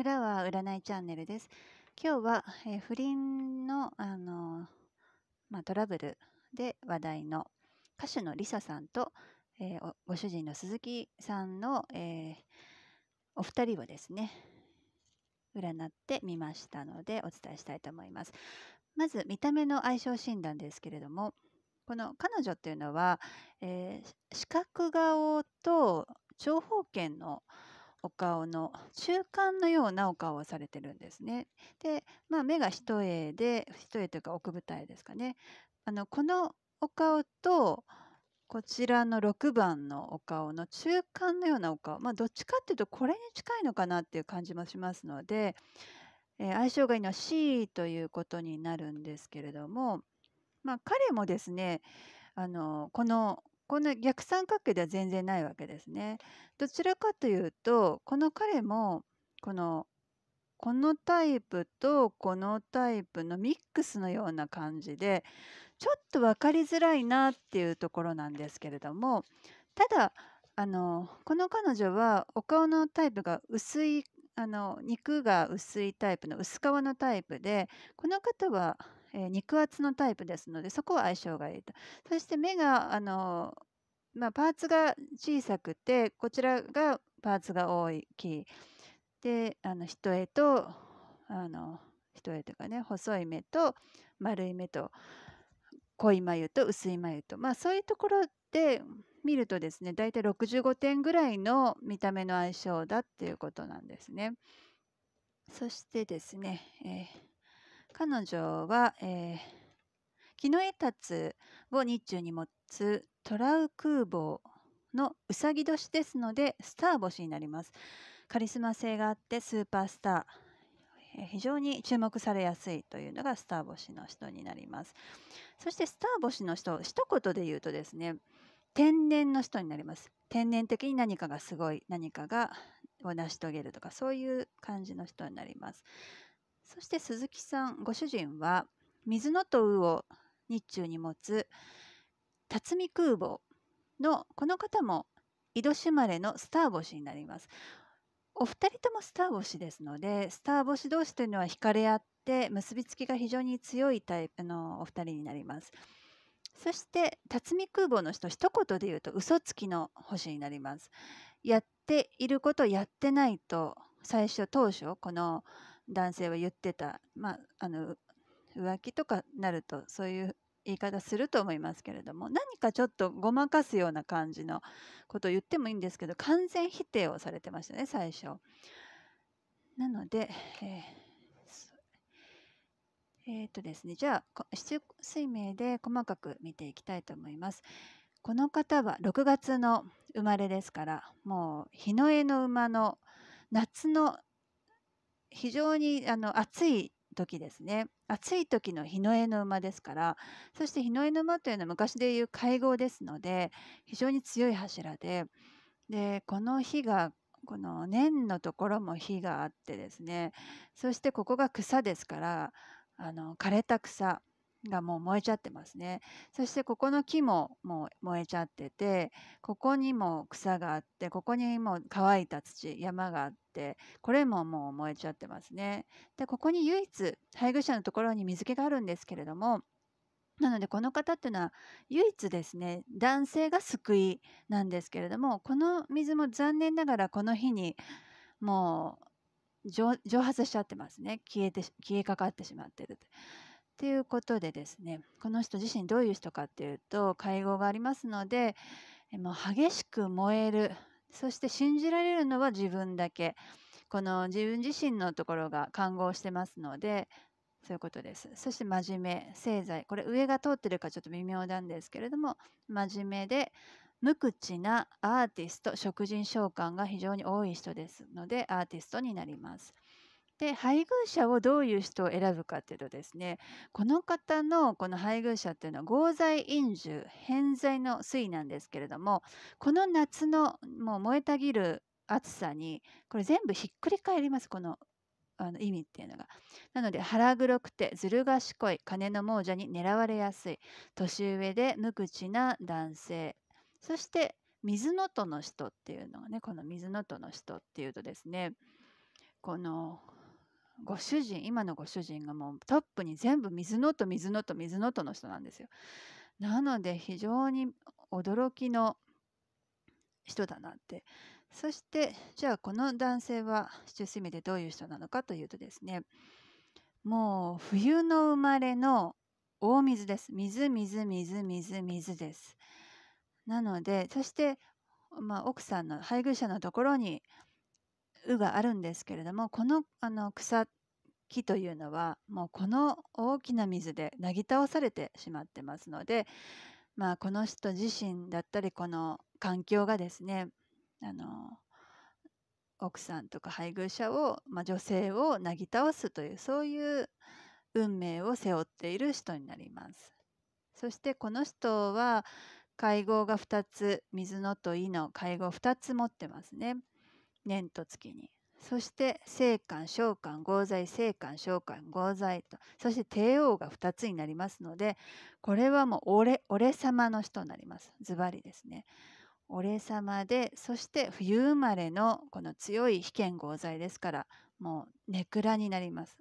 フラワー占いチャンネルです。今日は、えー、不倫の、あのー、まあ、トラブルで話題の歌手のリサさんと、えー、ご主人の鈴木さんの、えお二人をですね占ってみましたのでお伝えしたいと思います。まず見た目の相性診断ですけれどもこの彼女っていうのは、え視覚顔と長方形の、えお顔の中間のようなお顔をされてるんですね。で、まあ、目が一重で一重というか奥二重ですかね。あのこのお顔とこちらの6番のお顔の中間のようなお顔、まあ、どっちかっていうとこれに近いのかなっていう感じもしますので、えー、相性がいいのは C ということになるんですけれども、まあ、彼もですねあのこのこの逆三角形では全然ないわけですね。どちらかというとこの彼もこのこのタイプとこのタイプのミックスのような感じでちょっと分かりづらいなっていうところなんですけれどもただあのこの彼女はお顔のタイプが薄いあの肉が薄いタイプの薄皮のタイプでこの方はえー、肉厚のタイプですのでそこは相性がいいとそして目があの、まあ、パーツが小さくてこちらがパーツが大きいであの一重とあの一重というかね細い目と丸い目と濃い眉と薄い眉と、まあ、そういうところで見るとですね大体65点ぐらいの見た目の相性だっていうことなんですね。そしてですね、えー彼女は、えー、キノエを日中に持つトラウ空母のうさぎ年ですのでスター星になります。カリスマ性があってスーパースター。非常に注目されやすいというのがスター星の人になります。そしてスター星の人、一言で言うとですね、天然の人になります。天然的に何かがすごい、何かがを成し遂げるとか、そういう感じの人になります。そして鈴木さんご主人は水のとうを日中に持つ辰巳空母のこの方も井戸島れのスター星になります。お二人ともスター星ですのでスター星同士というのは惹かれ合って結びつきが非常に強いタイプのお二人になります。そして辰巳空母の人一言で言うと嘘つきの星になります。やっていることやってないと最初当初この男性は言ってた、まあ、あの浮気とかなるとそういう言い方すると思いますけれども何かちょっとごまかすような感じのことを言ってもいいんですけど完全否定をされてましたね最初。なので、えー、えー、とですね、じゃあ七水明で細かく見ていきたいと思います。この方は6月の生まれですからもう日の絵の馬の夏の非常にあの暑い時ですね暑い時の日の絵の馬ですからそして日の絵の馬というのは昔でいう会合ですので非常に強い柱ででこの火がこの年のところも火があってですねそしてここが草ですからあの枯れた草がもう燃えちゃってますね。そしてここの木ももう燃えちゃってて、ここにも草があって、ここにも乾いた土、山があって、これももう燃えちゃってますね。で、ここに唯一配偶者のところに水気があるんですけれども、なのでこの方っていうのは唯一ですね男性が救いなんですけれどもこの水も残念ながらこの日にもう蒸発しちゃってますね消えて消えかかってしまってるていうことでですねこの人自身どういう人かっていうと会合がありますのでもう激しく燃えるそして信じられるのは自分だけこの自分自身のところが看をしてますのでそういうことですそして真面目製在これ上が通ってるかちょっと微妙なんですけれども真面目で無口なアーティスト食人召喚が非常に多い人ですのでアーティストになります。で配偶者をどういう人を選ぶかっていうとですねこの方のこの配偶者っていうのは合罪因樹偏在の推移なんですけれどもこの夏のもう燃えたぎる暑さにこれ全部ひっくり返りますこのあの意味っていうのが。なので腹黒くてずる賢い金の亡者に狙われやすい年上で無口な男性そして水の都の人っていうのはねこの水の都の人っていうとですねこのご主人今のご主人がもうトップに全部水のと水のと水のとの人なんですよ。なので非常に驚きの人だなってそしてじゃあこの男性は市中水面でどういう人なのかというとですねもう冬の生まれの大水です水水水水水ですなのでそして、まあ、奥さんの配偶者のところに「う」があるんですけれどもこのあの草木というのはもうこの大きな水でなぎ倒されてしまってますので、まあ、この人自身だったりこの環境がですねあの奥さんとか配偶者を、まあ、女性をなぎ倒すというそういう運命を背負っている人になります。そしてこの人は会合が2つ水のと井の会合2つ持ってますね。年と月にそして聖官召官、合罪聖官召官、合罪とそして帝王が2つになりますのでこれはもう俺俺様の人になりますズバリですね。俺様でそして冬生まれのこの強い被験合罪ですからもうネクラになります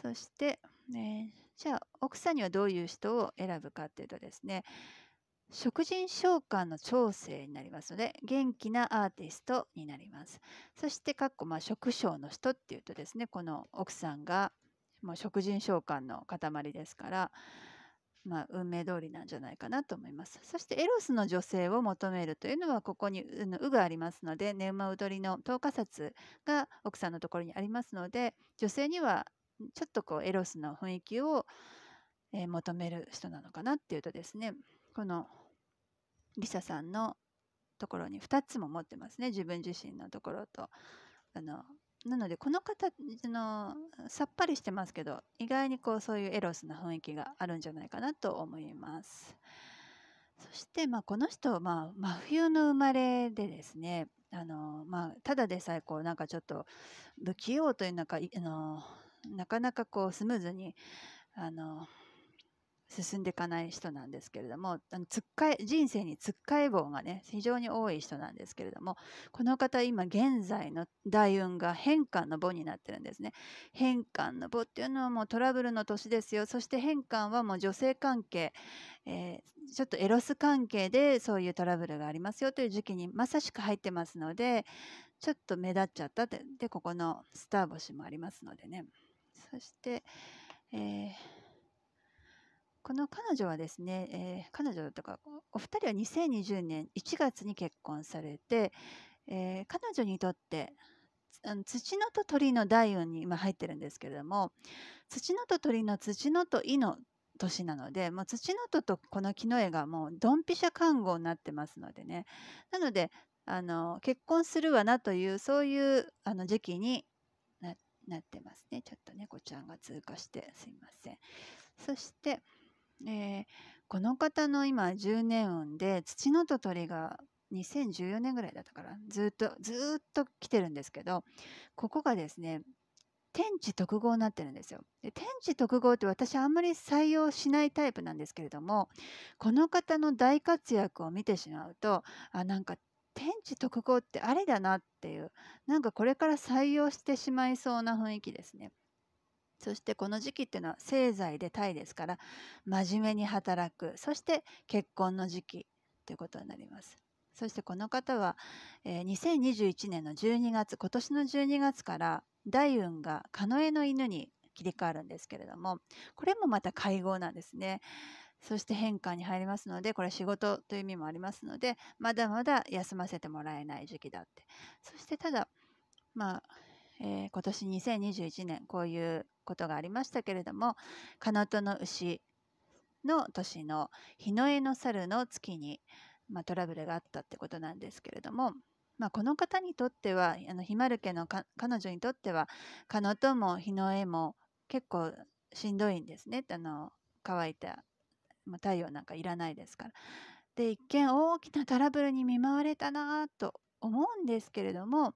そして、ね、じゃあ奥さんにはどういう人を選ぶかっていうとですね食人召喚の調整になりますので、元気なアーティストになります。そして、かっこ、まあ、食傷の人っていうとですね、この奥さんが、もう食人召喚の塊ですから、まあ、運命通りなんじゃないかなと思います。そしてエロスの女性を求めるというのはここに「う」がありますので「ねうまうどり」の10日札が奥さんのところにありますので女性にはちょっとこうエロスの雰囲気を、えー、求める人なのかなっていうとですねこのリサさんのところに2つも持ってますね自分自身のところとあのなのでこの方のさっぱりしてますけど意外にこうそういうエロスな雰囲気があるんじゃないかなと思いますそして、まあ、この人、まあ、真冬の生まれでですねあの、まあ、ただでさえこうなんかちょっと不器用というのかあのなかなかこうスムーズにあの進んでいかない人なんですけれどもあのつっかえ人生につっかえ棒がね非常に多い人なんですけれどもこの方今現在の大運が変換の棒になってるんですね変換の棒っていうのはもうトラブルの年ですよそして変換はもう女性関係、えー、ちょっとエロス関係でそういうトラブルがありますよという時期にまさしく入ってますのでちょっと目立っちゃったでここのスター星もありますのでねそして、えーこの彼女はですね、えー、彼女とかお二人は2020年1月に結婚されて、えー、彼女にとって土のと鳥の第4に今入ってるんですけれども土のと鳥の土のとイの年なのでもう土のととこの木の絵がもうドンピシャ看護になってますのでねなのであの結婚するわなというそういうあの時期になってますねちょっとねちゃんが通過してすいませんそしてえー、この方の今10年運で土のと鳥が2014年ぐらいだったからずっとずっと来てるんですけどここがですね天地特合になってるんですよ。で天地特合って私あんまり採用しないタイプなんですけれどもこの方の大活躍を見てしまうとあなんか天地特合ってあれだなっていうなんかこれから採用してしまいそうな雰囲気ですね。そしてこの時期っていうのは正在でタイですから真面目に働くそして結婚の時期ということになります。そしてこの方は、えー、2021年の12月今年の12月から大運が狩野の犬に切り替わるんですけれどもこれもまた会合なんですね。そして変化に入りますので、これ仕事という意味もありますので、まだまだ休ませてもらえない時期だって。そしてただ、まあ、えー、今年2021年こういうことがありましたけれども「かのとの牛」の年の「日の絵の猿」の月に、まあ、トラブルがあったってことなんですけれども、まあ、この方にとってはあの日家の彼女にとっては「かのと」も「日の絵」も結構しんどいんですねあの乾いた、まあ、太陽なんかいらないですから。で一見大きなトラブルに見舞われたなと思うんですけれども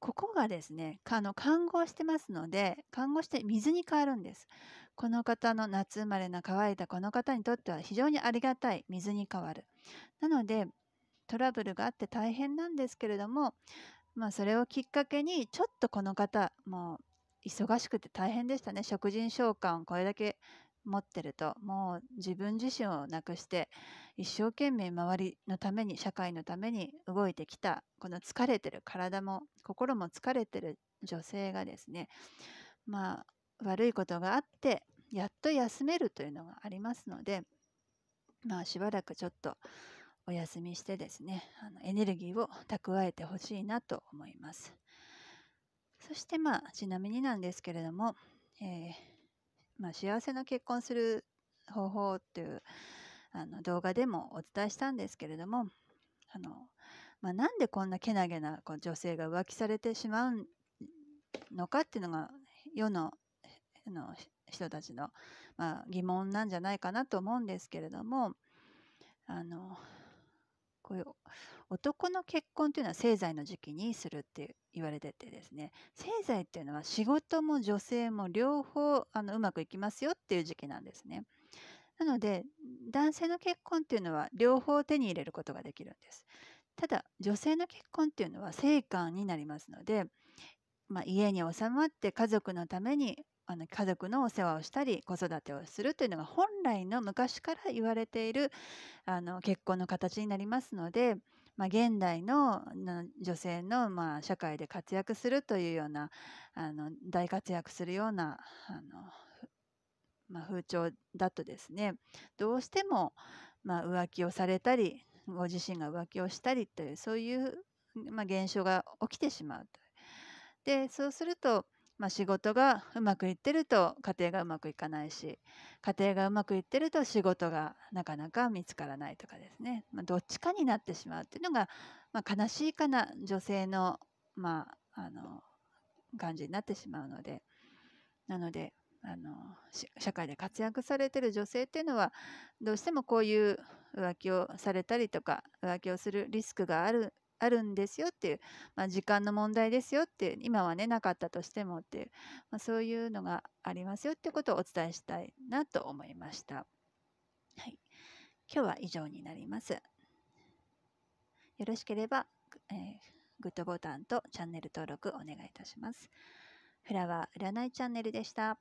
ここがですね、あの、看護してますので、看護して水に変わるんです。この方の夏生まれの乾いたこの方にとっては非常にありがたい水に変わる。なので、トラブルがあって大変なんですけれども、まあ、それをきっかけに、ちょっとこの方、もう忙しくて大変でしたね。食人召喚これだけ持ってるともう自分自身をなくして一生懸命周りのために社会のために動いてきたこの疲れてる体も心も疲れてる女性がですねまあ悪いことがあってやっと休めるというのがありますのでまあしばらくちょっとお休みしてですねあのエネルギーを蓄えてほしいなと思いますそしてまあちなみになんですけれども、えーまあ、幸せな結婚する方法っていうあの動画でもお伝えしたんですけれどもあの、まあ、なんでこんなけなげなこう女性が浮気されてしまうのかっていうのが世のの人たちの、まあ、疑問なんじゃないかなと思うんですけれどもあのこういう男の結婚っていうのは正財の時期にするって言われててですね正財っていうのは仕事も女性も両方あのうまくいきますよっていう時期なんですね。なので男性の結婚っていうのは両方手に入れることができるんです。ただ女性の結婚っていうのは性感になりますので、まあ、家に収まって家族のためにあの家族のお世話をしたり子育てをするというのが本来の昔から言われているあの結婚の形になりますので、まあ、現代の女性のまあ社会で活躍するというようなあの大活躍するようなあの、まあ、風潮だとですねどうしてもまあ浮気をされたりご自身が浮気をしたりというそういうまあ現象が起きてしまうと。でそうするとまあ、仕事がうまくいってると家庭がうまくいかないし家庭がうまくいってると仕事がなかなか見つからないとかですね、まあ、どっちかになってしまうっていうのが、まあ、悲しいかな女性の,、まあ、あの感じになってしまうのでなのであの社会で活躍されてる女性っていうのはどうしてもこういう浮気をされたりとか浮気をするリスクがあるあるんですよっていう、まあ、時間の問題ですよって今はねなかったとしてもっていう、まあ、そういうのがありますよってことをお伝えしたいなと思いました。はい、今日は以上になります。よろしければ、えー、グッドボタンとチャンネル登録お願いいたします。フラワー占いチャンネルでした。